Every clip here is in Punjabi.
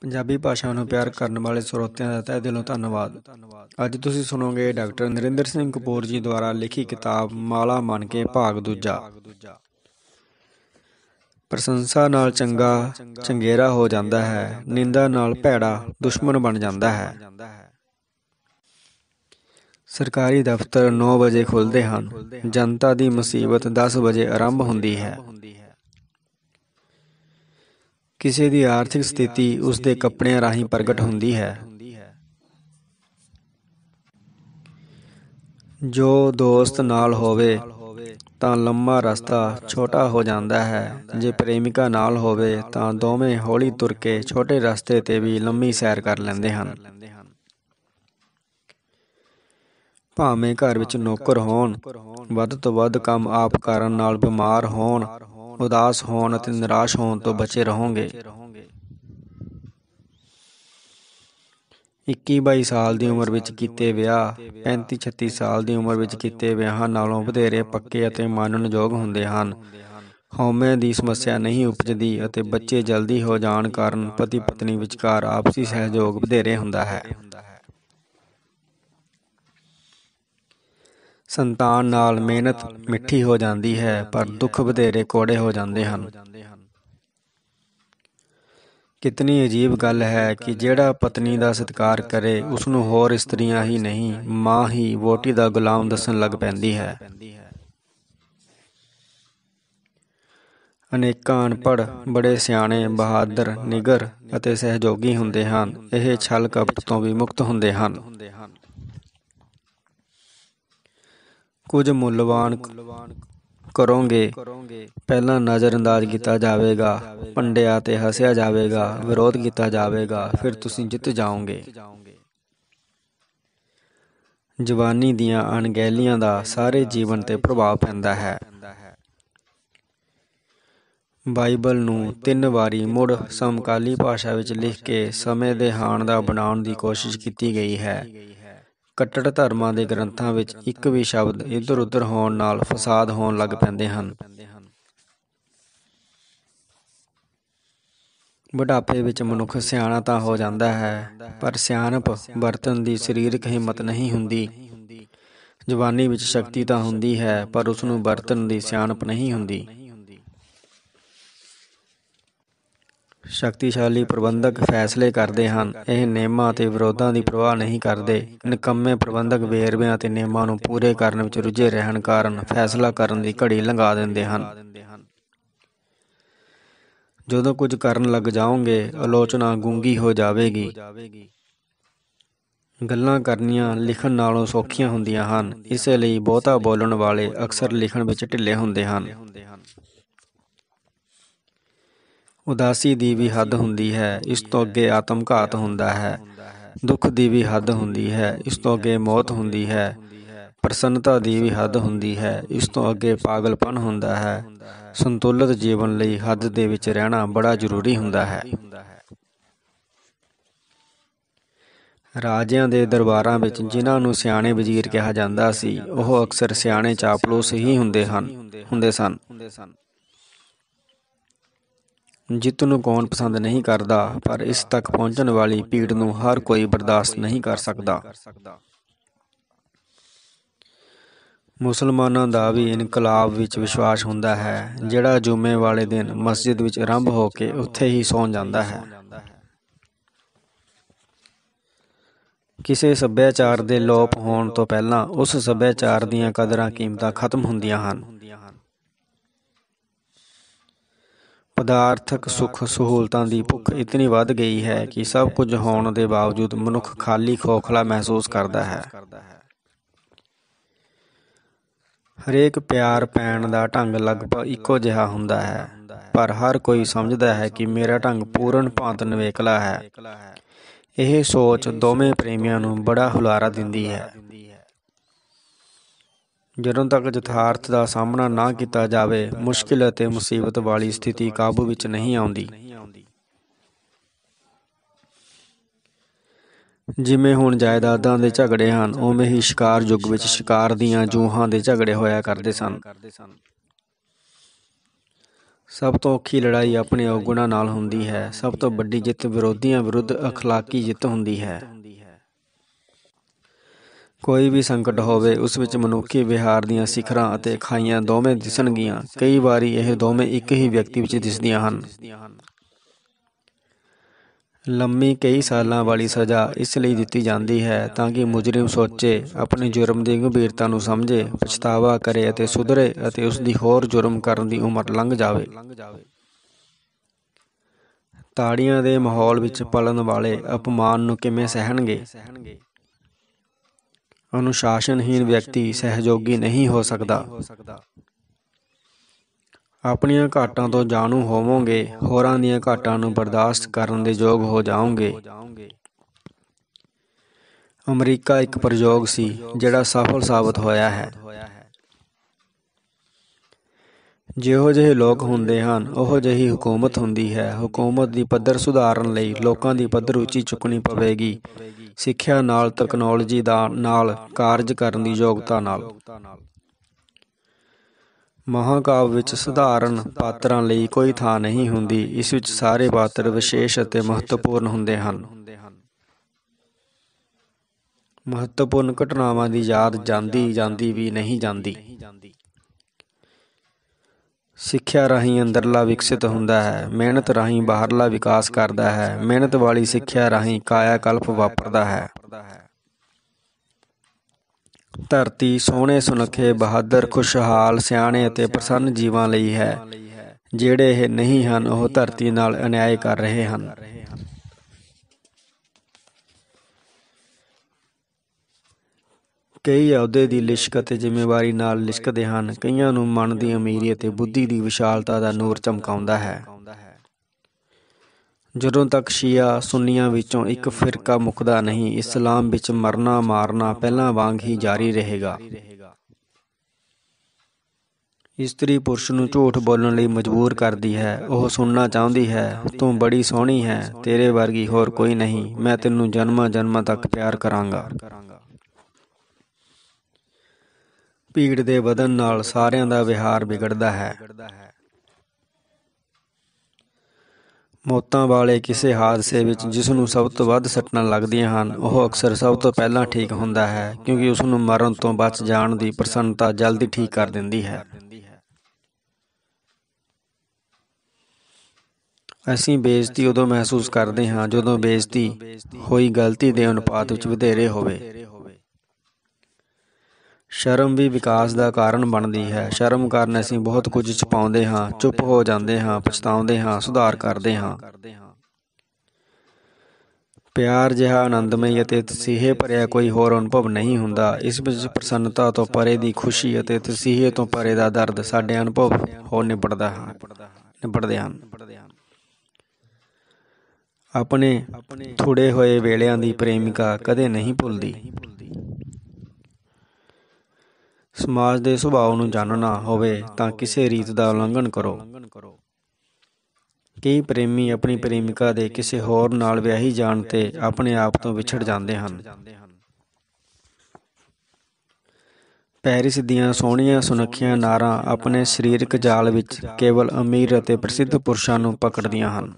ਪੰਜਾਬੀ ਭਾਸ਼ਾ ਨੂੰ ਪਿਆਰ ਕਰਨ ਵਾਲੇ ਸਰੋਤਿਆਂ ਦਾ ਤਹਿ ਦਿਲੋਂ ਧੰਨਵਾਦ ਅੱਜ ਤੁਸੀਂ ਸੁਣੋਗੇ ਡਾਕਟਰ ਨਰਿੰਦਰ ਸਿੰਘ ਕਪੂਰ ਜੀ ਦੁਆਰਾ ਲਿਖੀ ਕਿਤਾਬ ਮਾਲਾ ਮੰਨ ਕੇ ਭਾਗ ਦੂਜਾ ਪ੍ਰਸ਼ੰਸਾ ਨਾਲ ਚੰਗਾ ਚੰਗੇਰਾ ਹੋ ਜਾਂਦਾ ਹੈ ਨਿੰਦਾ ਨਾਲ ਭੈੜਾ ਦੁਸ਼ਮਣ ਬਣ ਜਾਂਦਾ ਹੈ ਸਰਕਾਰੀ ਦਫ਼ਤਰ 9 ਵਜੇ ਖੁੱਲਦੇ ਹਨ ਜਨਤਾ ਦੀ ਮੁਸੀਬਤ 10 ਵਜੇ ਆਰੰਭ ਹੁੰਦੀ ਹੈ ਕਿਸੇ ਦੀ ਆਰਥਿਕ ਸਥਿਤੀ ਉਸ ਦੇ ਕੱਪੜਿਆਂ ਰਾਹੀਂ ਪ੍ਰਗਟ ਹੁੰਦੀ ਹੈ ਜੋ ਦੋਸਤ ਨਾਲ ਹੋਵੇ ਤਾਂ ਲੰਮਾ ਰਸਤਾ ਛੋਟਾ ਹੋ ਜਾਂਦਾ ਹੈ ਜੇ ਪ੍ਰੇਮਿਕਾ ਨਾਲ ਹੋਵੇ ਤਾਂ ਦੋਵੇਂ ਹੌਲੀ ਤੁਰ ਕੇ ਛੋਟੇ ਰਸਤੇ ਤੇ ਵੀ ਲੰਮੀ ਸੈਰ ਕਰ ਲੈਂਦੇ ਹਨ ਭਾਵੇਂ ਘਰ ਵਿੱਚ ਨੌਕਰ ਹੋਣ ਵੱਧ ਤੋਂ ਵੱਧ ਕੰਮ ਆਪ ਕਰਨ ਨਾਲ ਬਿਮਾਰ ਹੋਣ ਉਦਾਸ ਹੋਣ ਅਤੇ ਨਿਰਾਸ਼ ਹੋਣ ਤੋਂ ਬਚੇ ਰਹੋਗੇ 21-22 ਸਾਲ ਦੀ ਉਮਰ ਵਿੱਚ ਕੀਤੇ ਵਿਆਹ 35-36 ਸਾਲ ਦੀ ਉਮਰ ਵਿੱਚ ਕੀਤੇ ਵਿਆਹਾਂ ਨਾਲੋਂ ਵਧੇਰੇ ਪੱਕੇ ਅਤੇ ਮਾਨਣਯੋਗ ਹੁੰਦੇ ਹਨ ਹਉਮੈ ਦੀ ਸਮੱਸਿਆ ਨਹੀਂ ਉਪਜਦੀ ਅਤੇ ਬੱਚੇ ਜਲਦੀ ਹੋ ਜਾਣ ਕਾਰਨ ਪਤੀ ਪਤਨੀ ਵਿਚਕਾਰ ਆਪਸੀ ਸਹਿਯੋਗ ਵਧੇਰੇ ਹੁੰਦਾ ਹੈ ਸੰਤਾਨ ਨਾਲ ਮਿਹਨਤ ਮਿੱਠੀ ਹੋ ਜਾਂਦੀ ਹੈ ਪਰ ਦੁੱਖ ਬਧੇਰੇ ਕੋੜੇ ਹੋ ਜਾਂਦੇ ਹਨ ਕਿਤਨੀ ਅਜੀਬ ਗੱਲ ਹੈ ਕਿ ਜਿਹੜਾ ਪਤਨੀ ਦਾ ਸਤਿਕਾਰ ਕਰੇ ਉਸ ਨੂੰ ਹੋਰ ਇਸਤਰੀਆਂ ਹੀ ਨਹੀਂ ਮਾਂ ਹੀ ਵੋਟੀ ਦਾ ਗੁਲਾਮ ਦੱਸਣ ਲੱਗ ਪੈਂਦੀ ਹੈ ਅਨੇਕਾਂ ਅਨਪੜ ਬੜੇ ਸਿਆਣੇ ਬਹਾਦਰ ਨਿਗਰ ਅਤੇ ਸਹਿਯੋਗੀ ਹੁੰਦੇ ਹਨ ਇਹ ਛਲ ਕਪਟ ਤੋਂ ਵੀ ਮੁਕਤ ਹੁੰਦੇ ਹਨ ਕੁਝ ਮੁੱਲਵਾਨ ਕਰੋਗੇ ਪਹਿਲਾਂ ਨਜ਼ਰਅੰਦਾਜ਼ ਕੀਤਾ ਜਾਵੇਗਾ ਪੰਡਿਆ ਤੇ ਹੱਸਿਆ ਜਾਵੇਗਾ ਵਿਰੋਧ ਕੀਤਾ ਜਾਵੇਗਾ ਫਿਰ ਤੁਸੀਂ ਜਿੱਤ ਜਾਓਗੇ ਜਵਾਨੀ ਦੀਆਂ ਅਣਗਹਿਲੀਆਂ ਦਾ ਸਾਰੇ ਜੀਵਨ ਤੇ ਪ੍ਰਭਾਵ ਪੈਂਦਾ ਹੈ ਬਾਈਬਲ ਨੂੰ ਤਿੰਨ ਵਾਰੀ ਮੁੜ ਸਮਕਾਲੀ ਭਾਸ਼ਾ ਵਿੱਚ ਲਿਖ ਕੇ ਸਮੇਂ ਦੇ ਹਾਣ ਦਾ ਬਣਾਉਣ ਦੀ ਕੋਸ਼ਿਸ਼ ਕੀਤੀ ਗਈ ਹੈ ਕੱਟੜ ਧਰਮਾਂ ਦੇ ਗ੍ਰੰਥਾਂ ਵਿੱਚ ਇੱਕ ਵੀ ਸ਼ਬਦ ਇਧਰ ਉਧਰ ਹੋਣ ਨਾਲ ਫਸਾਦ ਹੋਣ ਲੱਗ ਪੈਂਦੇ ਹਨ ਬੁਢਾਪੇ ਵਿੱਚ ਮਨੁੱਖ ਸਿਆਣਾ ਤਾਂ ਹੋ ਜਾਂਦਾ ਹੈ ਪਰ ਸਿਆਣਪ ਵਰਤਨ ਦੀ ਸਰੀਰਕ ਹਿੰਮਤ ਨਹੀਂ ਹੁੰਦੀ ਜਵਾਨੀ ਵਿੱਚ ਸ਼ਕਤੀ ਤਾਂ ਹੁੰਦੀ ਹੈ ਪਰ ਉਸ ਨੂੰ ਵਰਤਨ ਦੀ ਸਿਆਣਪ ਨਹੀਂ ਹੁੰਦੀ ਸ਼ਕਤੀਸ਼ਾਲੀ ਪ੍ਰਬੰਧਕ ਫੈਸਲੇ ਕਰਦੇ ਹਨ ਇਹ ਨਿਯਮਾਂ ਅਤੇ ਵਿਰੋਧਾਂ ਦੀ ਪ੍ਰਵਾਹ ਨਹੀਂ ਕਰਦੇ ਨਿਕੰਮੇ ਪ੍ਰਬੰਧਕ ਵੇਰਵਿਆਂ ਅਤੇ ਨਿਯਮਾਂ ਨੂੰ ਪੂਰੇ ਕਰਨ ਵਿੱਚ ਰੁੱਝੇ ਰਹਿਣ ਕਾਰਨ ਫੈਸਲਾ ਕਰਨ ਦੀ ਘੜੀ ਲੰਘਾ ਦਿੰਦੇ ਹਨ ਜਦੋਂ ਕੁਝ ਕਰਨ ਲੱਗ ਜਾਓਗੇ ਆਲੋਚਨਾ ਗੁੰਗੀ ਹੋ ਜਾਵੇਗੀ ਗੱਲਾਂ ਕਰਨੀਆਂ ਲਿਖਣ ਨਾਲੋਂ ਸੌਖੀਆਂ ਹੁੰਦੀਆਂ ਹਨ ਇਸੇ ਲਈ ਬਹੁਤਾ ਬੋਲਣ ਵਾਲੇ ਅਕਸਰ ਲਿਖਣ ਵਿੱਚ ਢਿੱਲੇ ਹੁੰਦੇ ਹਨ ਉਦਾਸੀ ਦੀ ਵੀ ਹੱਦ ਹੁੰਦੀ ਹੈ ਇਸ ਤੋਂ ਅੱਗੇ ਆਤਮ ਘਾਤ ਹੁੰਦਾ ਹੈ ਦੁੱਖ ਦੀ ਵੀ ਹੱਦ ਹੁੰਦੀ ਹੈ ਇਸ ਤੋਂ ਅੱਗੇ ਮੌਤ ਹੁੰਦੀ ਹੈ ਪ੍ਰਸੰਨਤਾ ਦੀ ਵੀ ਹੱਦ ਹੁੰਦੀ ਹੈ ਇਸ ਤੋਂ ਅੱਗੇ ਪਾਗਲਪਨ ਹੁੰਦਾ ਹੈ ਸੰਤੁਲਿਤ ਜੀਵਨ ਲਈ ਹੱਦ ਦੇ ਵਿੱਚ ਰਹਿਣਾ ਬੜਾ ਜ਼ਰੂਰੀ ਹੁੰਦਾ ਹੈ ਰਾਜਿਆਂ ਦੇ ਦਰਬਾਰਾਂ ਵਿੱਚ ਜਿਨ੍ਹਾਂ ਨੂੰ ਸਿਆਣੇ ਵਜ਼ੀਰ ਕਿਹਾ ਜਾਂਦਾ ਸੀ ਉਹ ਅਕਸਰ ਸਿਆਣੇ ਚਾਪਲੂਸ ਹੀ ਹੁੰਦੇ ਹਨ ਹੁੰਦੇ ਸਨ ਜਿੱਤ ਨੂੰ ਕੌਣ ਪਸੰਦ ਨਹੀਂ ਕਰਦਾ ਪਰ ਇਸ ਤੱਕ ਪਹੁੰਚਣ ਵਾਲੀ ਪੀੜ ਨੂੰ ਹਰ ਕੋਈ ਬਰਦਾਸ਼ਤ ਨਹੀਂ ਕਰ ਸਕਦਾ ਮੁਸਲਮਾਨਾਂ ਦਾ ਵੀ ਇਨਕਲਾਬ ਵਿੱਚ ਵਿਸ਼ਵਾਸ ਹੁੰਦਾ ਹੈ ਜਿਹੜਾ ਜੁਮੇ ਵਾਲੇ ਦਿਨ ਮਸਜਿਦ ਵਿੱਚ ਆਰੰਭ ਹੋ ਕੇ ਉੱਥੇ ਹੀ ਸੌਂ ਜਾਂਦਾ ਹੈ ਕਿਸੇ ਸੱਭਿਆਚਾਰ ਦੇ ਲੋਪ ਹੋਣ ਤੋਂ ਪਹਿਲਾਂ ਉਸ ਸੱਭਿਆਚਾਰ ਦੀਆਂ ਕਦਰਾਂ ਕੀਮਤਾਂ ਖਤਮ ਹੁੰਦੀਆਂ ਹਨ ਪਦਾਰਥਕ ਸੁੱਖ ਸਹੂਲਤਾਂ ਦੀ ਭੁੱਖ ਇਤਨੀ ਵੱਧ ਗਈ ਹੈ ਕਿ ਸਭ ਕੁਝ ਹੋਣ ਦੇ ਬਾਵਜੂਦ ਮਨੁੱਖ ਖਾਲੀ ਖੋਖਲਾ ਮਹਿਸੂਸ ਕਰਦਾ ਹੈ ਹਰੇਕ ਪਿਆਰ ਪੈਣ ਦਾ ਢੰਗ ਲਗਭਗ ਇੱਕੋ ਜਿਹਾ ਹੁੰਦਾ ਹੈ ਪਰ ਹਰ ਕੋਈ ਸਮਝਦਾ ਹੈ ਕਿ ਮੇਰਾ ਢੰਗ ਪੂਰਨ ਭਾਂਤ ਨਵੇਕਲਾ ਹੈ ਇਹ ਸੋਚ ਦੋਵੇਂ ਪ੍ਰੇਮੀਆਂ ਨੂੰ ਬੜਾ ਹੁਲਾਰਾ ਦਿੰਦੀ ਹੈ ਜਦੋਂ ਤੱਕ ਯਥਾਰਥ ਦਾ ਸਾਹਮਣਾ ਨਾ ਕੀਤਾ ਜਾਵੇ ਮੁਸ਼ਕਿਲ ਅਤੇ ਮੁਸੀਬਤ ਵਾਲੀ ਸਥਿਤੀ ਕਾਬੂ ਵਿੱਚ ਨਹੀਂ ਆਉਂਦੀ ਜਿਵੇਂ ਹੁਣ ਜਾਇਦਾਦਾਂ ਦੇ ਝਗੜੇ ਹਨ ਉਵੇਂ ਹੀ ਸ਼ਿਕਾਰ ਯੁੱਗ ਵਿੱਚ ਸ਼ਿਕਾਰ ਦੀਆਂ ਜੂਹਾਂ ਦੇ ਝਗੜੇ ਹੋਇਆ ਕਰਦੇ ਸਨ ਸਭ ਤੋਂ ਔਖੀ ਲੜਾਈ ਆਪਣੇ ਔਗੁਣਾਂ ਨਾਲ ਹੁੰਦੀ ਹੈ ਸਭ ਤੋਂ ਵੱਡੀ ਜਿੱਤ ਵਿਰੋਧੀਆਂ ਵਿਰੁੱਧ اخلاقی ਜਿੱਤ ਹੁੰਦੀ ਹੈ ਕੋਈ ਵੀ ਸੰਕਟ ਹੋਵੇ ਉਸ ਵਿੱਚ ਮਨੁੱਖੀ ਵਿਹਾਰ ਦੀਆਂ ਸਿਖਰਾਂ ਅਤੇ ਖਾਈਆਂ ਦੋਵੇਂ ਦਿਸਣਗੀਆਂ ਕਈ ਵਾਰੀ ਇਹ ਦੋਵੇਂ ਇੱਕ ਹੀ ਵਿਅਕਤੀ ਵਿੱਚ ਦਿਸਦੀਆਂ ਹਨ ਲੰਮੀ ਕਈ ਸਾਲਾਂ ਵਾਲੀ ਸਜ਼ਾ ਇਸ ਲਈ ਦਿੱਤੀ ਜਾਂਦੀ ਹੈ ਤਾਂ ਕਿ ਮੁਜਰਮ ਸੋਚੇ ਆਪਣੇ ਜੁਰਮ ਦੀ ਗੰਭੀਰਤਾ ਨੂੰ ਸਮਝੇ ਪਛਤਾਵਾ ਕਰੇ ਅਤੇ ਸੁਧਰੇ ਅਤੇ ਉਸ ਦੀ ਹੋਰ ਜੁਰਮ ਕਰਨ ਦੀ ਉਮਰ ਲੰਘ ਜਾਵੇ ਤਾੜੀਆਂ ਦੇ ਮਾਹੌਲ ਵਿੱਚ ਪਲਣ ਵਾਲੇ ਅਪਮਾਨ ਨੂੰ ਕਿਵੇਂ ਸਹਿਣਗੇ ਅਨੁਸ਼ਾਸਨਹੀਨ ਵਿਅਕਤੀ ਸਹਿਯੋਗੀ ਨਹੀਂ ਹੋ ਸਕਦਾ ਆਪਣੀਆਂ ਘਾਟਾਂ ਤੋਂ ਜਾਣੂ ਹੋਵੋਗੇ ਹੋਰਾਂ ਦੀਆਂ ਘਾਟਾਂ ਨੂੰ ਬਰਦਾਸ਼ਤ ਕਰਨ ਦੇ ਯੋਗ ਹੋ ਜਾਓਗੇ ਅਮਰੀਕਾ ਇੱਕ ਪ੍ਰਯੋਗ ਸੀ ਜਿਹੜਾ ਸਫਲ ਸਾਬਤ ਹੋਇਆ ਹੈ ਜਿਹੋ ਜਿਹੇ ਲੋਕ ਹੁੰਦੇ ਹਨ ਉਹ ਜਹੀ ਹਕੂਮਤ ਹੁੰਦੀ ਹੈ ਹਕੂਮਤ ਦੀ ਪੱਧਰ ਸੁਧਾਰਨ ਲਈ ਲੋਕਾਂ ਦੀ ਪੱਧਰ ਉੱਚੀ ਚੁੱਕਣੀ ਪਵੇਗੀ ਸਿੱਖਿਆ ਨਾਲ ਟੈਕਨੋਲੋਜੀ ਦਾ ਨਾਲ ਕਾਰਜ ਕਰਨ ਦੀ ਯੋਗਤਾ ਨਾਲ ਮਹਾਕਾਵ ਵਿੱਚ ਸਧਾਰਨ ਪਾਤਰਾਂ ਲਈ ਕੋਈ ਥਾਂ ਨਹੀਂ ਹੁੰਦੀ ਇਸ ਵਿੱਚ ਸਾਰੇ ਪਾਤਰ ਵਿਸ਼ੇਸ਼ ਅਤੇ ਮਹੱਤਵਪੂਰਨ ਹੁੰਦੇ ਹਨ ਮਹੱਤਵਪੂਰਨ ਘਟਨਾਵਾਂ ਦੀ ਯਾਦ ਜਾਂਦੀ ਜਾਂਦੀ ਵੀ ਨਹੀਂ ਜਾਂਦੀ ਸਿੱਖਿਆ ਰਾਹੀਂ ਅੰਦਰਲਾ ਵਿਕਸਿਤ ਹੁੰਦਾ ਹੈ ਮਿਹਨਤ ਰਾਹੀਂ ਬਾਹਰਲਾ ਵਿਕਾਸ ਕਰਦਾ ਹੈ ਮਿਹਨਤ ਵਾਲੀ ਸਿੱਖਿਆ ਰਾਹੀਂ ਕਾਇਆ ਕਲਪ ਵਾਪਰਦਾ ਹੈ ਧਰਤੀ ਸੋਹਣੇ ਸੁਨੱਖੇ ਬਹਾਦਰ ਖੁਸ਼ਹਾਲ ਸਿਆਣੇ ਅਤੇ ਪ੍ਰਸੰਨ ਜੀਵਾਂ ਲਈ ਹੈ ਜਿਹੜੇ ਇਹ ਨਹੀਂ ਹਨ ਉਹ ਧਰਤੀ ਨਾਲ ਅਨਿਆਏ ਕਰ ਰਹੇ ਹਨ ਕਈ ਅਹੁਦੇ ਦੀ ਲਿਸ਼ਕ ਅਤੇ ਜ਼ਿੰਮੇਵਾਰੀ ਨਾਲ ਲਿਸ਼ਕਦੇ ਹਨ ਕਈਆਂ ਨੂੰ ਮਨ ਦੀ ਅਮੀਰੀ ਅਤੇ ਬੁੱਧੀ ਦੀ ਵਿਸ਼ਾਲਤਾ ਦਾ ਨੂਰ ਚਮਕਾਉਂਦਾ ਹੈ ਜਦੋਂ ਤੱਕ ਸ਼ੀਆ ਸੁੰਨੀਆਂ ਵਿੱਚੋਂ ਇੱਕ ਫਿਰਕਾ ਮੁਕਦਾ ਨਹੀਂ ਇਸਲਾਮ ਵਿੱਚ ਮਰਨਾ ਮਾਰਨਾ ਪਹਿਲਾਂ ਵਾਂਗ ਹੀ ਜਾਰੀ ਰਹੇਗਾ ਇਸਤਰੀ ਪੁਰਸ਼ ਨੂੰ ਝੂਠ ਬੋਲਣ ਲਈ ਮਜਬੂਰ ਕਰਦੀ ਹੈ ਉਹ ਸੁਣਨਾ ਚਾਹੁੰਦੀ ਹੈ ਤੂੰ ਬੜੀ ਸੋਹਣੀ ਹੈ ਤੇਰੇ ਵਰਗੀ ਹੋਰ ਕੋਈ ਨਹੀਂ ਮੈਂ ਤੈਨੂੰ ਜਨਮਾਂ ਜਨਮਾਂ ਤੱਕ ਪਿਆਰ ਕਰਾਂਗਾ ਪੀੜ ਦੇ ਵਧਣ ਨਾਲ ਸਾਰਿਆਂ ਦਾ ਵਿਹਾਰ ਵਿਗੜਦਾ ਹੈ ਮੌਤਾਂ ਵਾਲੇ ਕਿਸੇ ਹਾਦਸੇ ਵਿੱਚ ਜਿਸ ਨੂੰ ਸਭ ਤੋਂ ਵੱਧ ਸੱਟਾਂ ਲੱਗਦੀਆਂ ਹਨ ਉਹ ਅਕਸਰ ਸਭ ਤੋਂ ਪਹਿਲਾਂ ਠੀਕ ਹੁੰਦਾ ਹੈ ਕਿਉਂਕਿ ਉਸ ਨੂੰ ਮਰਨ ਤੋਂ ਬਚ ਜਾਣ ਦੀ ਪ੍ਰਸੰਨਤਾ ਜਲਦੀ ਠੀਕ ਕਰ ਦਿੰਦੀ ਹੈ ਅਸੀਂ ਬੇਇੱਜ਼ਤੀ ਉਦੋਂ ਮਹਿਸੂਸ ਕਰਦੇ ਹਾਂ ਜਦੋਂ ਬੇਇੱਜ਼ਤੀ ਹੋਈ ਗਲਤੀ ਦੇ ਅਨੁਪਾਤ ਵਿੱਚ ਵਧੇਰੇ ਹੋਵੇ ਸ਼ਰਮ ਵੀ ਵਿਕਾਸ ਦਾ ਕਾਰਨ ਬਣਦੀ ਹੈ ਸ਼ਰਮ ਕਾਰਨ ਅਸੀਂ ਬਹੁਤ ਕੁਝ ਛਪਾਉਂਦੇ ਹਾਂ ਚੁੱਪ ਹੋ ਜਾਂਦੇ ਹਾਂ ਪਛਤਾਉਂਦੇ ਹਾਂ ਸੁਧਾਰ ਕਰਦੇ ਹਾਂ ਪਿਆਰ ਜਿਹਾ ਆਨੰਦਮਈ ਅਤੇ ਤਸੀਹੇ ਭਰਿਆ ਕੋਈ ਹੋਰ ਅਨੁਭਵ ਨਹੀਂ ਹੁੰਦਾ ਇਸ ਵਿੱਚ ਪ੍ਰਸੰਨਤਾ ਤੋਂ ਪਰੇ ਦੀ ਖੁਸ਼ੀ ਅਤੇ ਤਸੀਹੇ ਤੋਂ ਪਰੇ ਦਾ ਦਰਦ ਸਾਡੇ ਅਨੁਭਵ ਹੋ ਨਿਬੜਦਾ ਹੈ ਨਿਬੜਦੇ ਹਨ ਆਪਣੇ ਥੋੜੇ ਹੋਏ ਵੇਲਿਆਂ ਦੀ ਪ੍ਰੇਮਿਕਾ ਕਦੇ ਨਹੀਂ ਭੁੱਲਦੀ ਸਮਾਜ ਦੇ ਸੁਭਾਅ ਨੂੰ ਜਾਣਨਾ ਹੋਵੇ ਤਾਂ ਕਿਸੇ ਰੀਤ ਦਾ ਉਲੰਘਣ ਕਰੋ ਕਈ ਪ੍ਰੇਮੀ ਆਪਣੀ ਪ੍ਰੇਮਿਕਾ ਦੇ ਕਿਸੇ ਹੋਰ ਨਾਲ ਵਿਆਹੀ ਜਾਣ ਤੇ ਆਪਣੇ ਆਪ ਤੋਂ ਵਿਛੜ ਜਾਂਦੇ ਹਨ ਪੈਰਿਸ ਦੀਆਂ ਸੋਹਣੀਆਂ ਸੁਨੱਖੀਆਂ ਨਾਰਾਂ ਆਪਣੇ ਸਰੀਰਕ ਜਾਲ ਵਿੱਚ ਕੇਵਲ ਅਮੀਰ ਅਤੇ ਪ੍ਰਸਿੱਧ ਪੁਰਸ਼ਾਂ ਨੂੰ ਪਕੜਦੀਆਂ ਹਨ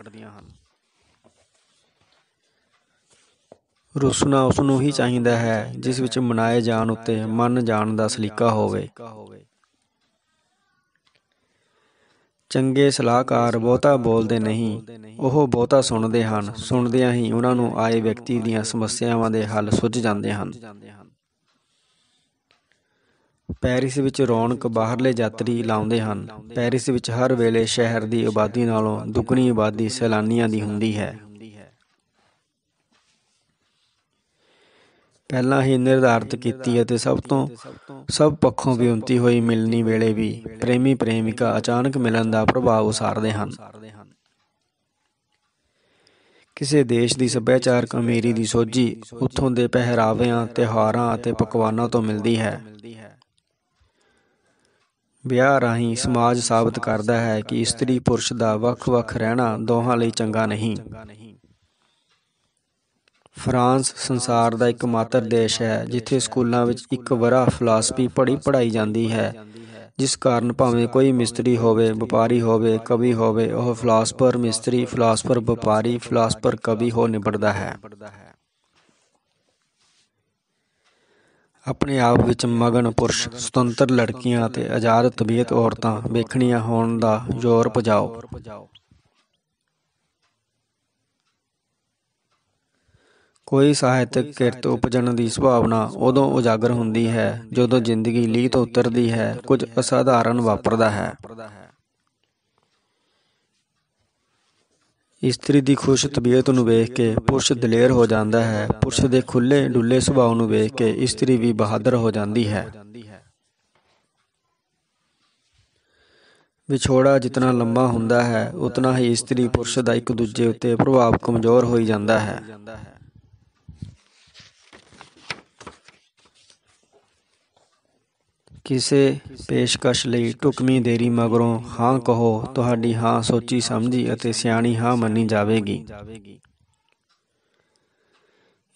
ਰੁੱਸਣਾ ਉਸ ਨੂੰ ਹੀ ਚਾਹੀਦਾ ਹੈ ਜਿਸ ਵਿੱਚ ਮਨਾਏ ਜਾਣ ਉੱਤੇ ਮਨ ਜਾਣ ਦਾ ਸਲੀਕਾ ਹੋਵੇ ਚੰਗੇ ਸਲਾਹਕਾਰ ਬਹੁਤਾ ਬੋਲਦੇ ਨਹੀਂ ਉਹ ਬਹੁਤਾ ਸੁਣਦੇ ਹਨ ਸੁਣਦਿਆਂ ਹੀ ਉਹਨਾਂ ਨੂੰ ਆਏ ਵਿਅਕਤੀ ਦੀਆਂ ਸਮੱਸਿਆਵਾਂ ਦੇ ਹੱਲ ਸੁੱਝ ਜਾਂਦੇ ਹਨ ਪੈਰਿਸ ਵਿੱਚ ਰੌਣਕ ਬਾਹਰਲੇ ਯਾਤਰੀ ਲਾਉਂਦੇ ਹਨ ਪੈਰਿਸ ਵਿੱਚ ਹਰ ਵੇਲੇ ਸ਼ਹਿਰ ਦੀ ਆਬਾਦੀ ਨਾਲੋਂ ਦੁੱਗਣੀ ਆਬਾਦੀ ਸੈਲਾਨੀਆਂ ਦੀ ਹੁੰਦੀ ਹੈ ਪਹਿਲਾਂ ਹੀ ਨਿਰਧਾਰਤ ਕੀਤੀ ਅਤੇ ਸਭ ਤੋਂ ਸਭ ਪੱਖੋਂ ਬੇਨਤੀ ਹੋਈ ਮਿਲਣੀ ਵੇਲੇ ਵੀ ਪ੍ਰੇਮੀ ਪ੍ਰੇਮਿਕਾ ਅਚਾਨਕ ਮਿਲਣ ਦਾ ਪ੍ਰਭਾਵ ਉਸਾਰਦੇ ਹਨ ਕਿਸੇ ਦੇਸ਼ ਦੀ ਸੱਭਿਆਚਾਰਕ ਅਮੀਰੀ ਦੀ ਸੋਝੀ ਉੱਥੋਂ ਦੇ ਪਹਿਰਾਵਿਆਂ ਤਿਹਾਰਾਂ ਅਤੇ ਪਕਵਾਨਾਂ ਤੋਂ ਮਿਲਦੀ ਹੈ ਵਿਆਹ ਰਾਹੀਂ ਸਮਾਜ ਸਾਬਤ ਕਰਦਾ ਹੈ ਕਿ ਇਸਤਰੀ ਪੁਰਸ਼ ਦਾ ਵੱਖ-ਵੱਖ ਰਹਿਣਾ ਦੋਹਾਂ ਲਈ ਚੰਗਾ ਨਹੀਂ ਫਰਾਂਸ ਸੰਸਾਰ ਦਾ ਇੱਕ ਮਾਤਰ ਦੇਸ਼ ਹੈ ਜਿੱਥੇ ਸਕੂਲਾਂ ਵਿੱਚ ਇੱਕ ਵਰਾ ਫਲਸਫੀ ਪੜ੍ਹੀ ਪੜਾਈ ਜਾਂਦੀ ਹੈ ਜਿਸ ਕਾਰਨ ਭਾਵੇਂ ਕੋਈ ਮਿਸਤਰੀ ਹੋਵੇ ਵਪਾਰੀ ਹੋਵੇ ਕਵੀ ਹੋਵੇ ਉਹ ਫਲਸਫਰ ਮਿਸਤਰੀ ਫਲਸਫਰ ਵਪਾਰੀ ਫਲਸਫਰ ਕਵੀ ਹੋ ਨਿਬੜਦਾ ਹੈ ਆਪਣੇ ਆਪ ਵਿੱਚ ਮਗਨ ਪੁਰਸ਼ ਸੁਤੰਤਰ ਲੜਕੀਆਂ ਅਤੇ ਆਜ਼ਾਦ ਤਬੀਅਤ ਔਰਤਾਂ ਵੇਖਣੀਆਂ ਹੋਣ ਦਾ ਜ਼ੋਰ ਪਜਾਓ ਕੋਈ ਸਾਹਿਤਕ ਕਿਰਤ ਉਪਜਣ ਦੀ ਸੁਭਾਵਨਾ ਉਦੋਂ ਉਜਾਗਰ ਹੁੰਦੀ ਹੈ ਜਦੋਂ ਜ਼ਿੰਦਗੀ ਲੀਹ ਤੋਂ ਉਤਰਦੀ ਹੈ ਕੁਝ ਅਸਾਧਾਰਨ ਵਾਪਰਦਾ ਹੈ ਇਸਤਰੀ ਦੀ ਖੁਸ਼ ਤਬੀਅਤ ਨੂੰ ਵੇਖ ਕੇ ਪੁਰਸ਼ ਦਲੇਰ ਹੋ ਜਾਂਦਾ ਹੈ ਪੁਰਸ਼ ਦੇ ਖੁੱਲੇ ਡੁੱਲੇ ਸੁਭਾਅ ਨੂੰ ਵੇਖ ਕੇ ਇਸਤਰੀ ਵੀ ਬਹਾਦਰ ਹੋ ਜਾਂਦੀ ਹੈ ਵਿਛੋੜਾ ਜਿੰਨਾ ਲੰਮਾ ਹੁੰਦਾ ਹੈ ਉਤਨਾ ਹੀ ਇਸਤਰੀ ਪੁਰਸ਼ ਦਾ ਇੱਕ ਦੂਜੇ ਉੱਤੇ ਪ੍ਰਭਾਵ ਕਮਜ਼ੋਰ ਹੋਈ ਜਾਂਦਾ ਹੈ ਕਿਸੇ ਪੇਸ਼ਕਸ਼ ਲਈ ਟੁਕਮੀ ਦੇਰੀ ਮਗਰੋਂ ਹਾਂ ਕਹੋ ਤੁਹਾਡੀ ਹਾਂ ਸੋਚੀ ਸਮਝੀ ਅਤੇ ਸਿਆਣੀ ਹਾਂ ਮੰਨੀ ਜਾਵੇਗੀ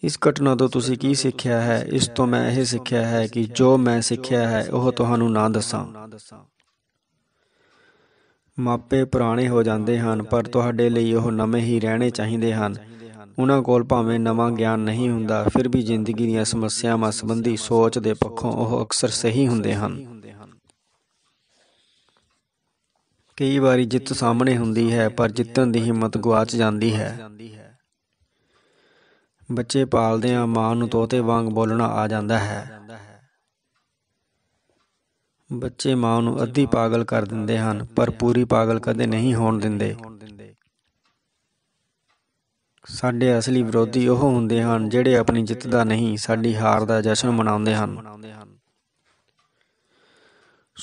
ਇਸ ਘਟਨਾ ਤੋਂ ਤੁਸੀਂ ਕੀ ਸਿੱਖਿਆ ਹੈ ਇਸ ਤੋਂ ਮੈਂ ਇਹ ਸਿੱਖਿਆ ਹੈ ਕਿ ਜੋ ਮੈਂ ਸਿੱਖਿਆ ਹੈ ਉਹ ਤੁਹਾਨੂੰ ਨਾ ਦੱਸਾਂ ਮਾਪੇ ਪੁਰਾਣੇ ਹੋ ਜਾਂਦੇ ਹਨ ਪਰ ਤੁਹਾਡੇ ਲਈ ਉਹ ਨਵੇਂ ਹੀ ਰਹਿਣੇ ਚਾਹੀਦੇ ਹਨ ਉਹਨਾਂ ਕੋਲ ਭਾਵੇਂ ਨਵਾਂ ਗਿਆਨ ਨਹੀਂ ਹੁੰਦਾ ਫਿਰ ਵੀ ਜ਼ਿੰਦਗੀ ਦੀਆਂ ਸਮੱਸਿਆਵਾਂ ਸੰਬੰਧੀ ਸੋਚ ਦੇ ਪੱਖੋਂ ਉਹ ਅਕਸਰ ਸਹੀ ਹੁੰਦੇ ਹਨ ਕਈ ਵਾਰੀ ਜਿੱਤ ਸਾਹਮਣੇ ਹੁੰਦੀ ਹੈ ਪਰ ਜਿੱਤਣ ਦੀ ਹਿੰਮਤ ਗਵਾਚ ਜਾਂਦੀ ਹੈ ਬੱਚੇ ਪਾਲਦੇ ਆ ਮਾਂ ਨੂੰ ਤੋਤੇ ਵਾਂਗ ਬੋਲਣਾ ਆ ਜਾਂਦਾ ਹੈ ਬੱਚੇ ਮਾਂ ਨੂੰ ਅੱਧੀ ਪਾਗਲ ਕਰ ਦਿੰਦੇ ਹਨ ਪਰ ਪੂਰੀ ਪਾਗਲ ਕਦੇ ਨਹੀਂ ਹੋਣ ਦਿੰਦੇ ਸਾਡੇ ਅਸਲੀ ਵਿਰੋਧੀ ਉਹ ਹੁੰਦੇ ਹਨ ਜਿਹੜੇ ਆਪਣੀ ਜਿੱਤ ਦਾ ਨਹੀਂ ਸਾਡੀ ਹਾਰ ਦਾ ਜਸ਼ਨ ਮਨਾਉਂਦੇ ਹਨ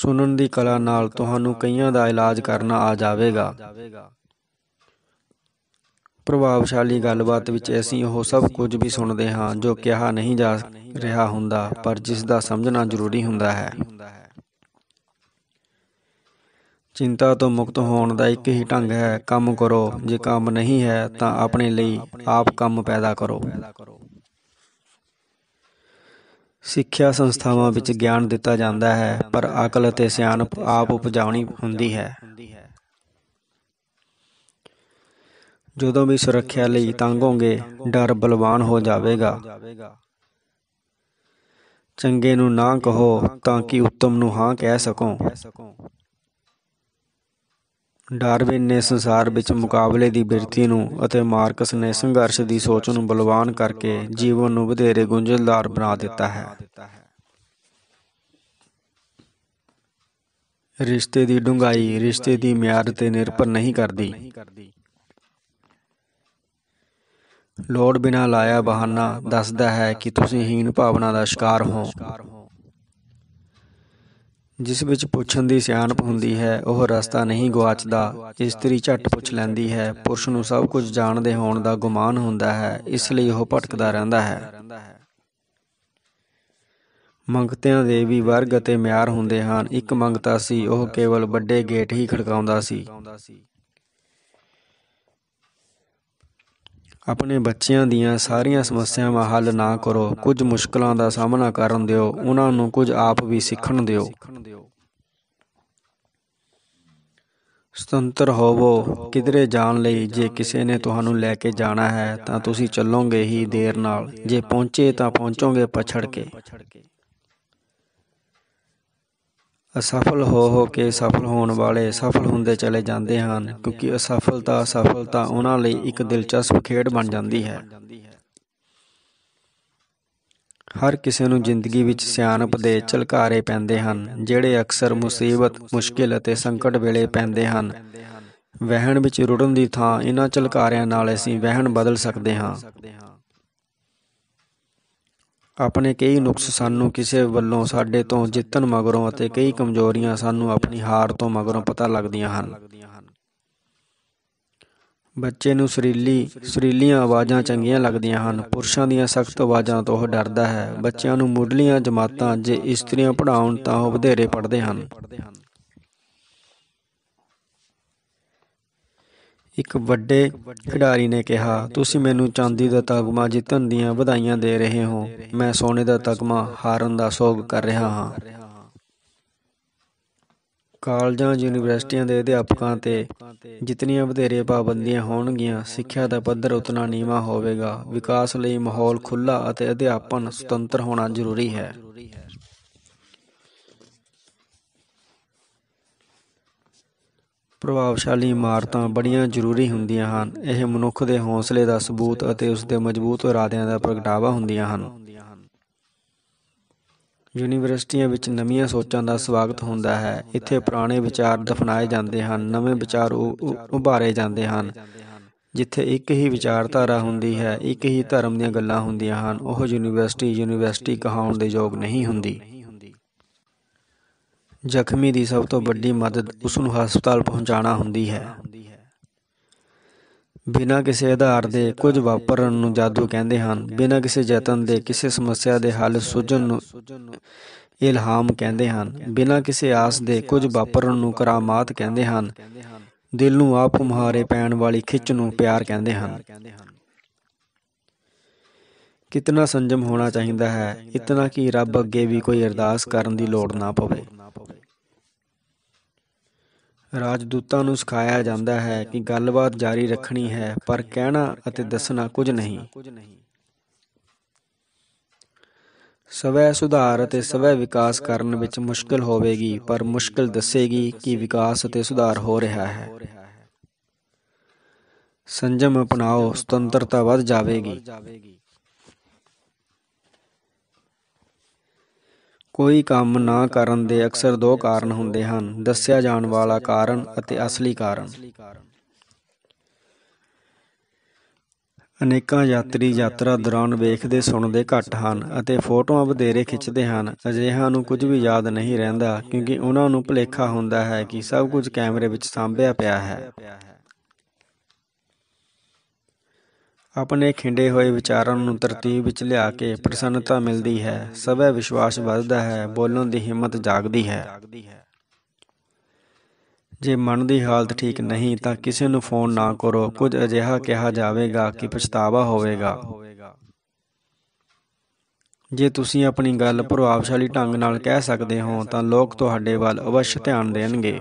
ਸੁਣਨ ਦੀ ਕਲਾ ਨਾਲ ਤੁਹਾਨੂੰ ਕਈਆਂ ਦਾ ਇਲਾਜ ਕਰਨਾ ਆ ਜਾਵੇਗਾ ਪ੍ਰਭਾਵਸ਼ਾਲੀ ਗੱਲਬਾਤ ਵਿੱਚ ਅਸੀਂ ਉਹ ਸਭ ਕੁਝ ਵੀ ਸੁਣਦੇ ਹਾਂ ਜੋ ਕਿਹਾ ਨਹੀਂ ਜਾ ਰਿਹਾ ਹੁੰਦਾ ਪਰ ਜਿਸ ਦਾ ਸਮਝਣਾ ਜ਼ਰੂਰੀ ਹੁੰਦਾ ਹੈ ਚਿੰਤਾ ਤੋਂ ਮੁਕਤ ਹੋਣ ਦਾ ਇੱਕ ਹੀ ਢੰਗ ਹੈ ਕੰਮ ਕਰੋ ਜੇ ਕੰਮ ਨਹੀਂ ਹੈ ਤਾਂ ਆਪਣੇ ਲਈ ਆਪ ਕੰਮ ਪੈਦਾ ਕਰੋ ਸਿੱਖਿਆ ਸੰਸਥਾਵਾਂ ਵਿੱਚ ਗਿਆਨ ਦਿੱਤਾ ਜਾਂਦਾ ਹੈ ਪਰ ਅਕਲ ਅਤੇ ਸਿਆਣਪ ਆਪ ਉਪਜਾਉਣੀ ਹੁੰਦੀ ਹੈ ਜਦੋਂ ਵੀ ਸੁਰੱਖਿਆ ਲਈ ਤੰਗ ਹੋਗੇ ਡਰ ਬਲਵਾਨ ਹੋ ਜਾਵੇਗਾ ਚੰਗੇ ਨੂੰ ਨਾ ਕਹੋ ਤਾਂ ਕਿ ਉੱਤਮ ਨੂੰ ਹਾਂ ਕਹਿ ਸਕੋ ਡਾਰਵਿਨ ਨੇ ਸੰਸਾਰ ਵਿੱਚ ਮੁਕਾਬਲੇ ਦੀ ਬਿਰਤੀ ਨੂੰ ਅਤੇ ਮਾਰਕਸ ਨੇ ਸੰਘਰਸ਼ ਦੀ ਸੋਚ ਨੂੰ ਬਲਵਾਨ ਕਰਕੇ ਜੀਵਨ ਨੂੰ ਵਧੇਰੇ ਗੁੰਝਲਦਾਰ ਬਣਾ ਦਿੱਤਾ ਹੈ ਰਿਸ਼ਤੇ ਦੀ ਡੁੰਗਾਈ ਰਿਸ਼ਤੇ ਦੀ ਮਿਆਦ ਤੇ ਨਿਰਭਰ ਨਹੀਂ ਕਰਦੀ ਲੋੜ ਬਿਨਾ ਲਾਇਆ ਬਹਾਨਾ ਦੱਸਦਾ ਹੈ ਕਿ ਤੁਸੀਂ ਹੀਨ ਭਾਵਨਾ ਦਾ ਸ਼ਿਕਾਰ ਹੋ ਜਿਸ ਵਿੱਚ ਪੁੱਛਣ ਦੀ ਸਿਆਣਪ ਹੁੰਦੀ ਹੈ ਉਹ ਰਸਤਾ ਨਹੀਂ ਗਵਾਚਦਾ ਇਸਤਰੀ ਝੱਟ ਪੁੱਛ ਲੈਂਦੀ ਹੈ ਪੁਰਸ਼ ਨੂੰ ਸਭ ਕੁਝ ਜਾਣਦੇ ਹੋਣ ਦਾ ਗੁਮਾਨ ਹੁੰਦਾ ਹੈ ਇਸ ਲਈ ਉਹ ਭਟਕਦਾ ਰਹਿੰਦਾ ਹੈ ਮੰਗਤਿਆਂ ਦੇ ਵੀ ਵਰਗ ਅਤੇ ਮਿਆਰ ਹੁੰਦੇ ਹਨ ਇੱਕ ਮੰਗਤਾ ਸੀ ਉਹ ਕੇਵਲ ਵੱਡੇ ਗੇਟ ਹੀ ਖੜਕਾਉਂਦਾ ਸੀ ਆਪਣੇ ਬੱਚਿਆਂ ਦੀਆਂ ਸਾਰੀਆਂ ਸਮੱਸਿਆਵਾਂ ਹੱਲ ਨਾ ਕਰੋ ਕੁਝ ਮੁਸ਼ਕਲਾਂ ਦਾ ਸਾਹਮਣਾ ਕਰਨ ਦਿਓ ਉਹਨਾਂ ਨੂੰ ਕੁਝ ਆਪ ਵੀ ਸਿੱਖਣ ਦਿਓ ਸੁਤੰਤਰ ਹੋਵੋ ਕਿਧਰੇ ਜਾਣ ਲਈ ਜੇ ਕਿਸੇ ਨੇ ਤੁਹਾਨੂੰ ਲੈ ਕੇ ਜਾਣਾ ਹੈ ਤਾਂ ਤੁਸੀਂ ਚੱਲੋਗੇ ਹੀ ਦੇਰ ਨਾਲ ਜੇ ਪਹੁੰਚੇ ਤਾਂ ਪਹੁੰਚੋਗੇ ਪਛੜ ਕੇ ਅਸਫਲ ਹੋ ਹੋ ਕੇ ਸਫਲ ਹੋਣ ਵਾਲੇ ਸਫਲ ਹੁੰਦੇ ਚਲੇ ਜਾਂਦੇ ਹਨ ਕਿਉਂਕਿ ਅਸਫਲਤਾ ਸਫਲਤਾ ਉਹਨਾਂ ਲਈ ਇੱਕ ਦਿਲਚਸਪ ਖੇਡ ਬਣ ਜਾਂਦੀ ਹੈ ਹਰ ਕਿਸੇ ਨੂੰ ਜ਼ਿੰਦਗੀ ਵਿੱਚ ਸਿਆਣਪ ਦੇ ਝਲਕਾਰੇ ਪੈਂਦੇ ਹਨ ਜਿਹੜੇ ਅਕਸਰ ਮੁਸੀਬਤ ਮੁਸ਼ਕਿਲ ਅਤੇ ਸੰਕਟ ਵੇਲੇ ਪੈਂਦੇ ਹਨ ਵਹਿਣ ਵਿੱਚ ਰੁੜਨ ਦੀ ਥਾਂ ਇਹਨਾਂ ਝਲਕਾਰਿਆਂ ਨਾਲ ਅਸੀਂ ਵਹਿਣ ਬਦਲ ਸਕਦੇ ਹਾਂ ਆਪਣੇ ਕਈ ਨੁਕਸ ਸਾਨੂੰ ਕਿਸੇ ਵੱਲੋਂ ਸਾਡੇ ਤੋਂ ਜਿੱਤਣ ਮਗਰੋਂ ਅਤੇ ਕਈ ਕਮਜ਼ੋਰੀਆਂ ਸਾਨੂੰ ਆਪਣੀ ਹਾਰ ਤੋਂ ਮਗਰੋਂ ਪਤਾ ਲੱਗਦੀਆਂ ਹਨ ਬੱਚੇ ਨੂੰ ਸਰੀਲੀ ਸਰੀਲੀਆਂ ਆਵਾਜ਼ਾਂ ਚੰਗੀਆਂ ਲੱਗਦੀਆਂ ਹਨ ਪੁਰਸ਼ਾਂ ਦੀਆਂ ਸਖਤ ਆਵਾਜ਼ਾਂ ਤੋਂ ਉਹ ਡਰਦਾ ਹੈ ਬੱਚਿਆਂ ਨੂੰ ਮੁੱਢਲੀਆਂ ਜਮਾਤਾਂ ਜੇ ਇਸਤਰੀਆਂ ਪੜਾਉਣ ਤਾਂ ਉਹ ਵਧੇਰੇ ਪੜ੍ਹਦੇ ਹਨ ਇੱਕ ਵੱਡੇ ਖਿਡਾਰੀ ਨੇ ਕਿਹਾ ਤੁਸੀਂ ਮੈਨੂੰ ਚਾਂਦੀ ਦਾ ਤਗਮਾ ਜਿੱਤਣ ਦੀਆਂ ਵਧਾਈਆਂ ਦੇ ਰਹੇ ਹੋ ਮੈਂ ਸੋਨੇ ਦਾ ਤਗਮਾ ਹਾਰਨ ਦਾ ਸੋਗ ਕਰ ਰਿਹਾ ਹਾਂ ਕਾਲਜਾਂ ਯੂਨੀਵਰਸਿਟੀਆਂ ਦੇ ਅਧਿਆਪਕਾਂ ਤੇ ਜਿਤਨੀਆਂ ਵਧੇਰੇ ਪਾਬੰਦੀਆਂ ਹੋਣਗੀਆਂ ਸਿੱਖਿਆ ਦਾ ਪੱਧਰ ਉਤਨਾ ਨੀਵਾ ਹੋਵੇਗਾ ਵਿਕਾਸ ਲਈ ਮਾਹੌਲ ਖੁੱਲਾ ਅਤੇ ਅਧਿਆਪਨ ਸੁਤੰਤਰ ਹੋਣਾ ਜ਼ਰੂਰੀ ਹੈ ਪ੍ਰਭਾਵਸ਼ਾਲੀ ਇਮਾਰਤਾਂ ਬੜੀਆਂ ਜ਼ਰੂਰੀ ਹੁੰਦੀਆਂ ਹਨ ਇਹ ਮਨੁੱਖ ਦੇ ਹੌਸਲੇ ਦਾ ਸਬੂਤ ਅਤੇ ਉਸ ਦੇ ਮਜ਼ਬੂਤ ਇਰਾਦਿਆਂ ਦਾ ਪ੍ਰਗਟਾਵਾ ਹੁੰਦੀਆਂ ਹਨ ਯੂਨੀਵਰਸਿਟੀਆਂ ਵਿੱਚ ਨਵੀਆਂ ਸੋਚਾਂ ਦਾ ਸਵਾਗਤ ਹੁੰਦਾ ਹੈ ਇੱਥੇ ਪੁਰਾਣੇ ਵਿਚਾਰ ਦਫਨਾਏ ਜਾਂਦੇ ਹਨ ਨਵੇਂ ਵਿਚਾਰ ਉਭਾਰੇ ਜਾਂਦੇ ਹਨ ਜਿੱਥੇ ਇੱਕ ਹੀ ਵਿਚਾਰਧਾਰਾ ਹੁੰਦੀ ਹੈ ਇੱਕ ਹੀ ਧਰਮ ਦੀਆਂ ਗੱਲਾਂ ਹੁੰਦੀਆਂ ਹਨ ਉਹ ਯੂਨੀਵਰਸਿਟੀ ਯੂਨੀਵਰਸਿਟੀ ਕਹਾਉਣ ਦੇ ਯੋਗ ਨਹੀਂ ਹੁੰਦੀ ਜ਼ਖਮੀ ਦੀ ਸਭ ਤੋਂ ਵੱਡੀ ਮਦਦ ਉਸ ਨੂੰ ਹਸਪਤਾਲ ਪਹੁੰਚਾਉਣਾ ਹੁੰਦੀ ਹੈ ਬਿਨਾਂ ਕਿਸੇ ਆਧਾਰ ਦੇ ਕੁਝ ਵਾਪਰਨ ਨੂੰ ਜਾਦੂ ਕਹਿੰਦੇ ਹਨ ਬਿਨਾਂ ਕਿਸੇ ਯਤਨ ਦੇ ਕਿਸੇ ਸਮੱਸਿਆ ਦੇ ਹੱਲ ਸੁਝਣ ਨੂੰ ਇਲਹਾਮ ਕਹਿੰਦੇ ਹਨ ਬਿਨਾਂ ਕਿਸੇ ਆਸ ਦੇ ਕੁਝ ਵਾਪਰਨ ਨੂੰ ਕਰਾਮਾਤ ਕਹਿੰਦੇ ਹਨ ਦਿਲ ਨੂੰ ਆਪ ਮੁਹਾਰੇ ਪੈਣ ਵਾਲੀ ਖਿੱਚ ਨੂੰ ਪਿਆਰ ਕਹਿੰਦੇ ਹਨ ਕਿਤਨਾ ਸੰਜਮ ਹੋਣਾ ਚਾਹੀਦਾ ਹੈ ਇਤਨਾ ਕਿ ਰੱਬ ਅੱਗੇ ਵੀ ਕੋਈ ਅਰਦਾਸ ਕਰਨ ਦੀ ਲੋੜ ਨਾ ਪਵੇ ਰਾਜਦੂਤਾਂ ਨੂੰ ਸਿਖਾਇਆ ਜਾਂਦਾ ਹੈ ਕਿ ਗੱਲਬਾਤ ਜਾਰੀ ਰੱਖਣੀ ਹੈ ਪਰ ਕਹਿਣਾ ਅਤੇ ਦੱਸਣਾ ਕੁਝ ਨਹੀਂ ਸਵੈ ਸੁਧਾਰ ਅਤੇ ਸਵੈ ਵਿਕਾਸ ਕਰਨ ਵਿੱਚ ਮੁਸ਼ਕਲ ਹੋਵੇਗੀ ਪਰ ਮੁਸ਼ਕਲ ਦੱਸੇਗੀ ਕਿ ਵਿਕਾਸ ਅਤੇ ਸੁਧਾਰ ਹੋ ਰਿਹਾ ਹੈ ਸੰਜਮ ਅਪਣਾਓ ਸੁਤੰਤਰਤਾ ਵੱਧ ਜਾਵੇਗੀ ਕੋਈ ਕੰਮ ਨਾ ਕਰਨ ਦੇ ਅਕਸਰ ਦੋ ਕਾਰਨ ਹੁੰਦੇ ਹਨ ਦੱਸਿਆ ਜਾਣ ਵਾਲਾ ਕਾਰਨ ਅਤੇ ਅਸਲੀ ਕਾਰਨ ਅਨੇਕਾਂ ਯਾਤਰੀ ਯਾਤਰਾ ਦੌਰਾਨ ਵੇਖਦੇ ਸੁਣਦੇ ਘੱਟ ਹਨ ਅਤੇ ਫੋਟੋਆਂ ਵਧੇਰੇ ਖਿੱਚਦੇ ਹਨ ਅਜਿਹਾ ਨੂੰ ਕੁਝ ਵੀ ਯਾਦ ਨਹੀਂ ਰਹਿੰਦਾ ਕਿਉਂਕਿ ਉਹਨਾਂ ਨੂੰ ਭੁਲੇਖਾ ਹੁੰਦਾ ਹੈ ਕਿ ਸਭ ਕੁਝ ਕੈਮਰੇ ਵਿੱਚ ਸਾਂਭਿਆ ਪਿਆ ਹੈ ਆਪਣੇ ਖਿੰਡੇ ਹੋਏ ਵਿਚਾਰਾਂ ਨੂੰ ਤਰਤੀਬ ਵਿੱਚ ਲਿਆ ਕੇ ਪ੍ਰਸੰਨਤਾ ਮਿਲਦੀ ਹੈ ਸਵੈ ਵਿਸ਼ਵਾਸ ਵੱਧਦਾ ਹੈ ਬੋਲਣ ਦੀ ਹਿੰਮਤ ਜਾਗਦੀ ਹੈ ਜੇ ਮਨ ਦੀ ਹਾਲਤ ਠੀਕ ਨਹੀਂ ਤਾਂ ਕਿਸੇ ਨੂੰ ਫੋਨ ਨਾ ਕਰੋ ਕੁਝ ਅਜਿਹਾ ਕਿਹਾ ਜਾਵੇਗਾ ਕਿ ਪਛਤਾਵਾ ਹੋਵੇਗਾ ਜੇ ਤੁਸੀਂ ਆਪਣੀ ਗੱਲ ਪ੍ਰਭਾਵਸ਼ਾਲੀ ਢੰਗ ਨਾਲ ਕਹਿ ਸਕਦੇ ਹੋ ਤਾਂ ਲੋਕ ਤੁਹਾਡੇ ਵੱਲ ਅਵਸ਼ਯ ਧਿਆਨ ਦੇਣਗੇ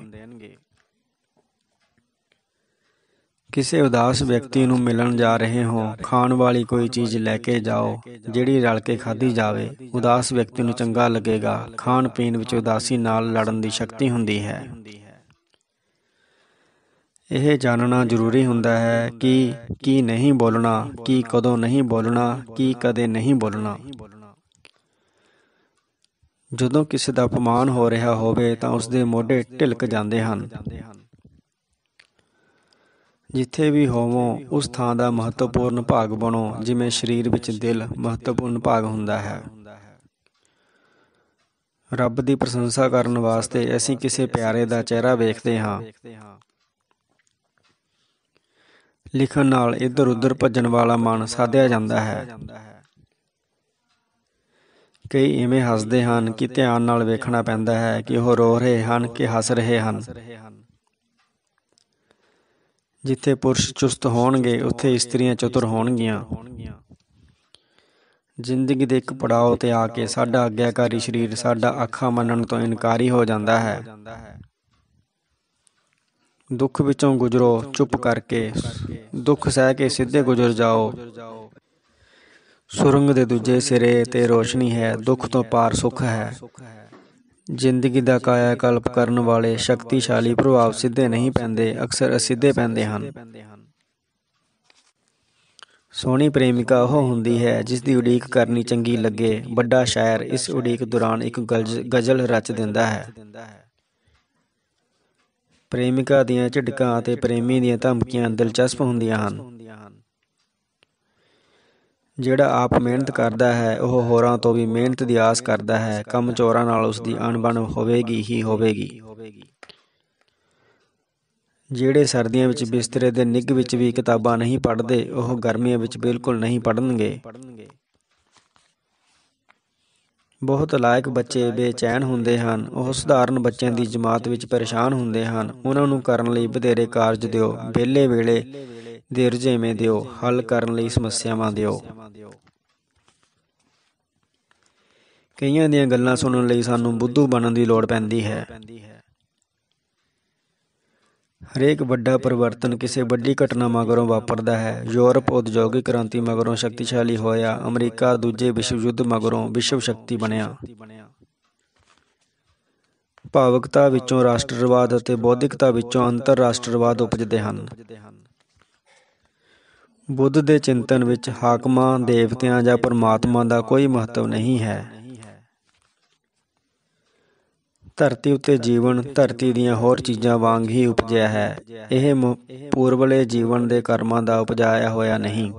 ਕਿਸੇ ਉਦਾਸ ਵਿਅਕਤੀ ਨੂੰ ਮਿਲਣ ਜਾ ਰਹੇ ਹੋ ਖਾਣ ਵਾਲੀ ਕੋਈ ਚੀਜ਼ ਲੈ ਕੇ ਜਾਓ ਜਿਹੜੀ ਰਲ ਕੇ ਖਾਧੀ ਜਾਵੇ ਉਦਾਸ ਵਿਅਕਤੀ ਨੂੰ ਚੰਗਾ ਲੱਗੇਗਾ ਖਾਣ ਪੀਣ ਵਿੱਚ ਉਦਾਸੀ ਨਾਲ ਲੜਨ ਦੀ ਸ਼ਕਤੀ ਹੁੰਦੀ ਹੈ ਇਹ ਜਾਣਨਾ ਜ਼ਰੂਰੀ ਹੁੰਦਾ ਹੈ ਕਿ ਕੀ ਨਹੀਂ ਬੋਲਣਾ ਕੀ ਕਦੋਂ ਨਹੀਂ ਬੋਲਣਾ ਕੀ ਕਦੇ ਨਹੀਂ ਬੋਲਣਾ ਜਦੋਂ ਕਿਸੇ ਦਾ ਅਪਮਾਨ ਹੋ ਰਿਹਾ ਹੋਵੇ ਤਾਂ ਉਸ ਦੇ ਮੋਢੇ ਢਿਲਕ ਜਾਂਦੇ ਹਨ ਜਿੱਥੇ ਵੀ ਹੋਵੋ ਉਸ ਥਾਂ ਦਾ ਮਹੱਤਵਪੂਰਨ ਭਾਗ ਬਣੋ ਜਿਵੇਂ ਸਰੀਰ ਵਿੱਚ ਦਿਲ ਮਹੱਤਵਪੂਰਨ ਭਾਗ ਹੁੰਦਾ ਹੈ ਰੱਬ ਦੀ ਪ੍ਰਸ਼ੰਸਾ ਕਰਨ ਵਾਸਤੇ ਅਸੀਂ ਕਿਸੇ ਪਿਆਰੇ ਦਾ ਚਿਹਰਾ ਵੇਖਦੇ ਹਾਂ ਲਿਖਣ ਨਾਲ ਇੱਧਰ ਉੱਧਰ ਭੱਜਣ ਵਾਲਾ ਮਨ ਸਾਧਿਆ ਜਾਂਦਾ ਹੈ ਕਈ ਐਵੇਂ ਹੱਸਦੇ ਹਨ ਕਿ ਧਿਆਨ ਨਾਲ ਵੇਖਣਾ ਪੈਂਦਾ ਹੈ ਕਿ ਉਹ ਰੋ ਰਹੇ ਹਨ ਕਿ ਹੱਸ ਰਹੇ ਹਨ ਜਿੱਥੇ ਪੁਰਸ਼ ਚੁਸਤ ਹੋਣਗੇ ਉੱਥੇ ਇਸਤਰੀਆਂ ਚਤੁਰ ਹੋਣਗੀਆਂ ਜ਼ਿੰਦਗੀ ਦੇ ਇੱਕ ਪੜਾਅ ਤੇ ਆ ਕੇ ਸਾਡਾ ਅਗਿਆਕਾਰੀ ਸਰੀਰ ਸਾਡਾ ਅੱਖਾਂ ਮੰਨਣ ਤੋਂ ਇਨਕਾਰੀ ਹੋ ਜਾਂਦਾ ਹੈ ਦੁੱਖ ਵਿੱਚੋਂ ਗੁਜ਼ਰੋ ਚੁੱਪ ਕਰਕੇ ਦੁੱਖ ਸਹਿ ਕੇ ਸਿੱਧੇ ਗੁਜ਼ਰ ਜਾਓ ਸੁਰੰਗ ਦੇ ਦੂਜੇ ਸਿਰੇ ਤੇ ਰੋਸ਼ਨੀ ਹੈ ਦੁੱਖ ਤੋਂ ਪਾਰ ਸੁੱਖ ਹੈ ਜ਼ਿੰਦਗੀ ਦਾ ਕਾਇਆ ਕਲਪ ਕਰਨ ਵਾਲੇ ਸ਼ਕਤੀਸ਼ਾਲੀ ਪ੍ਰਭਾਵ ਸਿੱਧੇ ਨਹੀਂ ਪੈਂਦੇ ਅਕਸਰ ਅਸਿੱਧੇ ਪੈਂਦੇ ਹਨ ਸੋਹਣੀ ਪ੍ਰੇਮਿਕਾ ਉਹ ਹੁੰਦੀ ਹੈ ਜਿਸ ਦੀ ਉਡੀਕ ਕਰਨੀ ਚੰਗੀ ਲੱਗੇ ਵੱਡਾ ਸ਼ਾਇਰ ਇਸ ਉਡੀਕ ਦੌਰਾਨ ਇੱਕ ਗਜ਼ਲ ਰਚ ਦਿੰਦਾ ਹੈ ਪ੍ਰੇਮਿਕਾ ਦੀਆਂ ਝਟਕਾਂ ਅਤੇ ਪ੍ਰੇਮੀ ਦੀਆਂ ਧਮਕੀਆਂ ਦਿਲਚਸਪ ਹੁੰਦੀਆਂ ਹਨ ਜਿਹੜਾ ਆਪ ਮਿਹਨਤ ਕਰਦਾ ਹੈ ਉਹ ਹੋਰਾਂ ਤੋਂ ਵੀ ਮਿਹਨਤ ਦੀ ਆਸ ਕਰਦਾ ਹੈ ਕੰਮ ਚੋਰਾਂ ਨਾਲ ਉਸ ਦੀ ਅਣਬਣ ਹੋਵੇਗੀ ਹੀ ਹੋਵੇਗੀ ਜਿਹੜੇ ਸਰਦੀਆਂ ਵਿੱਚ ਬਿਸਤਰੇ ਦੇ ਨਿੱਘ ਵਿੱਚ ਵੀ ਕਿਤਾਬਾਂ ਨਹੀਂ ਪੜ੍ਹਦੇ ਉਹ ਗਰਮੀਆਂ ਵਿੱਚ ਬਿਲਕੁਲ ਨਹੀਂ ਪੜ੍ਹਨਗੇ ਬਹੁਤ ਲਾਇਕ ਬੱਚੇ ਬੇਚੈਨ ਹੁੰਦੇ ਹਨ ਉਹ ਸਧਾਰਨ ਬੱਚਿਆਂ ਦੀ ਜਮਾਤ ਵਿੱਚ ਪਰੇਸ਼ਾਨ ਹੁੰਦੇ ਹਨ ਉਹਨਾਂ ਨੂੰ ਕਰਨ ਲਈ ਬਧੇਰੇ ਕਾਰਜ ਦਿਓ ਵਿਹਲੇ ਵੇਲੇ ਦੇ ਰੁਝੇਵੇਂ ਦਿਓ ਹੱਲ ਕਰਨ ਲਈ ਸਮੱਸਿਆਵਾਂ ਦਿਓ ਕਈਆਂ ਦੀਆਂ ਗੱਲਾਂ ਸੁਣਨ ਲਈ ਸਾਨੂੰ ਬੁੱਧੂ ਬਣਨ ਦੀ ਲੋੜ ਪੈਂਦੀ ਹੈ ਹਰੇਕ ਵੱਡਾ ਪਰਿਵਰਤਨ ਕਿਸੇ ਵੱਡੀ ਘਟਨਾ ਮਗਰੋਂ ਵਾਪਰਦਾ ਹੈ ਯੂਰਪ ਉਦਯੋਗਿਕ ਕ੍ਰਾਂਤੀ ਮਗਰੋਂ ਸ਼ਕਤੀਸ਼ਾਲੀ ਹੋਇਆ ਅਮਰੀਕਾ ਦੂਜੇ ਵਿਸ਼ਵ ਯੁੱਧ ਮਗਰੋਂ ਵਿਸ਼ਵ ਸ਼ਕਤੀ ਬਣਿਆ ਭਾਵਕਤਾ ਵਿੱਚੋਂ ਰਾਸ਼ਟਰਵਾਦ ਅਤੇ ਬੌਧਿਕਤਾ ਵਿੱਚੋਂ ਅੰਤਰਰਾਸ਼ਟਰਵਾਦ ਉਪਜਦੇ ਹਨ ਬੁੱਧ ਦੇ ਚਿੰਤਨ ਵਿੱਚ ਹਾਕਮਾਂ ਦੇਵਤਿਆਂ ਜਾਂ ਪਰਮਾਤਮਾ ਦਾ ਕੋਈ ਮਹੱਤਵ ਨਹੀਂ ਹੈ ਧਰਤੀ ਉੱਤੇ ਜੀਵਨ ਧਰਤੀ ਦੀਆਂ ਹੋਰ ਚੀਜ਼ਾਂ ਵਾਂਗ ਹੀ ਉਪਜਿਆ ਹੈ ਇਹ ਪੂਰਵਲੇ ਜੀਵਨ ਦੇ ਕਰਮਾਂ ਦਾ ਉਪਜਾਇਆ ਹੋਇਆ ਨਹੀਂ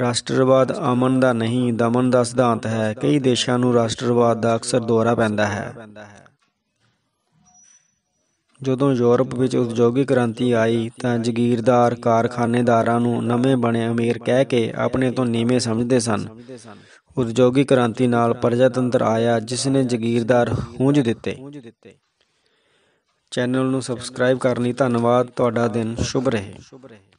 ਰਾਸ਼ਟਰਵਾਦ ਅਮਨ ਦਾ ਨਹੀਂ ਦਮਨ ਦਾ ਸਿਧਾਂਤ ਹੈ ਕਈ ਦੇਸ਼ਾਂ ਨੂੰ ਰਾਸ਼ਟਰਵਾਦ ਦਾ ਅਕਸਰ ਦੌਰਾ ਪੈਂਦਾ ਹੈ ਜਦੋਂ ਯੂਰਪ ਵਿੱਚ ਉਦਯੋਗਿਕ ਕ੍ਰਾਂਤੀ ਆਈ ਤਾਂ ਜ਼ਗੀਰਦਾਰ ਕਾਰਖਾਨੇਦਾਰਾਂ ਨੂੰ ਨਵੇਂ ਬਣੇ ਅਮੀਰ ਕਹਿ ਕੇ ਆਪਣੇ ਤੋਂ ਨੀਵੇਂ ਸਮਝਦੇ ਸਨ ਉਦਯੋਗਿਕ ਕ੍ਰਾਂਤੀ ਨਾਲ ਪ੍ਰਜਾਤੰਤਰ ਆਇਆ ਜਿਸ ਨੇ ਜ਼ਗੀਰਦਾਰ ਹੁੰਝ ਦਿੱਤੇ ਚੈਨਲ ਨੂੰ ਸਬਸਕ੍ਰਾਈਬ ਕਰਨ ਲਈ ਧੰਨਵਾਦ ਤੁਹਾਡਾ ਦਿਨ ਸ਼ੁਭ ਰਹੇ